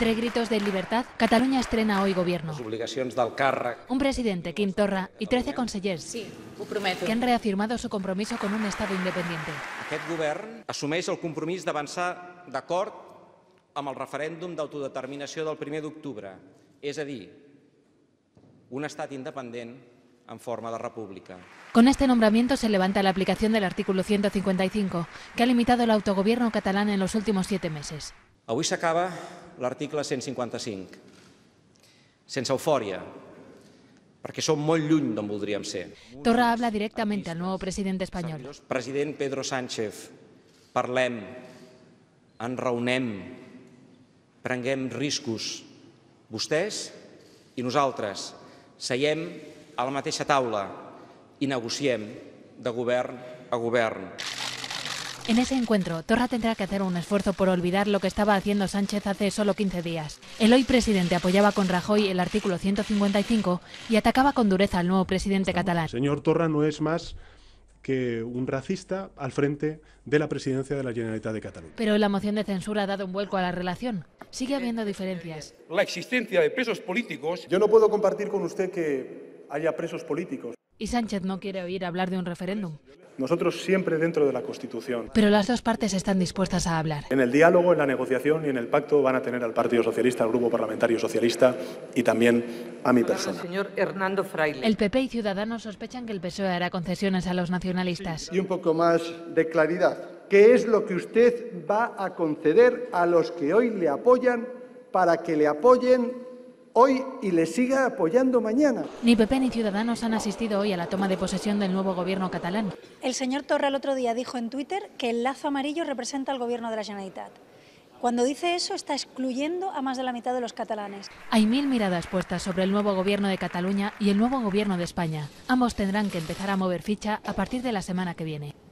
Entre gritos de libertad, Cataluña estrena hoy gobierno. obligaciones del càrrec. Un presidente, Quim Torra, y 13 consellers sí, ho prometo. que han reafirmado su compromiso con un Estado independiente. Aquest govern assumeix el avanzar de d'acord amb el de d'autodeterminació del 1 d'octubre, octubre. Es dir, un Estado independent en forma de república. Con este nombramiento se levanta la aplicación del artículo 155, que ha limitado el autogobierno catalán en los últimos siete meses. Avui s'acaba l'article 155, sense eufòria, perquè som molt lluny d'on voldríem ser. Torra habla directament al nou president espanyol. President Pedro Sánchez, parlem, enraonem, prenguem riscos. Vostès i nosaltres seiem a la mateixa taula i negociem de govern a govern. En ese encuentro, Torra tendrá que hacer un esfuerzo por olvidar lo que estaba haciendo Sánchez hace solo 15 días. El hoy presidente apoyaba con Rajoy el artículo 155 y atacaba con dureza al nuevo presidente catalán. señor Torra no es más que un racista al frente de la presidencia de la Generalitat de Cataluña. Pero la moción de censura ha dado un vuelco a la relación. Sigue habiendo diferencias. La existencia de presos políticos. Yo no puedo compartir con usted que haya presos políticos. Y Sánchez no quiere oír hablar de un referéndum. Nosotros siempre dentro de la Constitución. Pero las dos partes están dispuestas a hablar. En el diálogo, en la negociación y en el pacto van a tener al Partido Socialista, al Grupo Parlamentario Socialista y también a mi persona. Señor Hernando Fraile. El PP y Ciudadanos sospechan que el PSOE hará concesiones a los nacionalistas. Y un poco más de claridad. ¿Qué es lo que usted va a conceder a los que hoy le apoyan para que le apoyen hoy y le siga apoyando mañana. Ni PP ni Ciudadanos han asistido hoy a la toma de posesión del nuevo gobierno catalán. El señor Torra el otro día dijo en Twitter que el lazo amarillo representa al gobierno de la Generalitat. Cuando dice eso está excluyendo a más de la mitad de los catalanes. Hay mil miradas puestas sobre el nuevo gobierno de Cataluña y el nuevo gobierno de España. Ambos tendrán que empezar a mover ficha a partir de la semana que viene.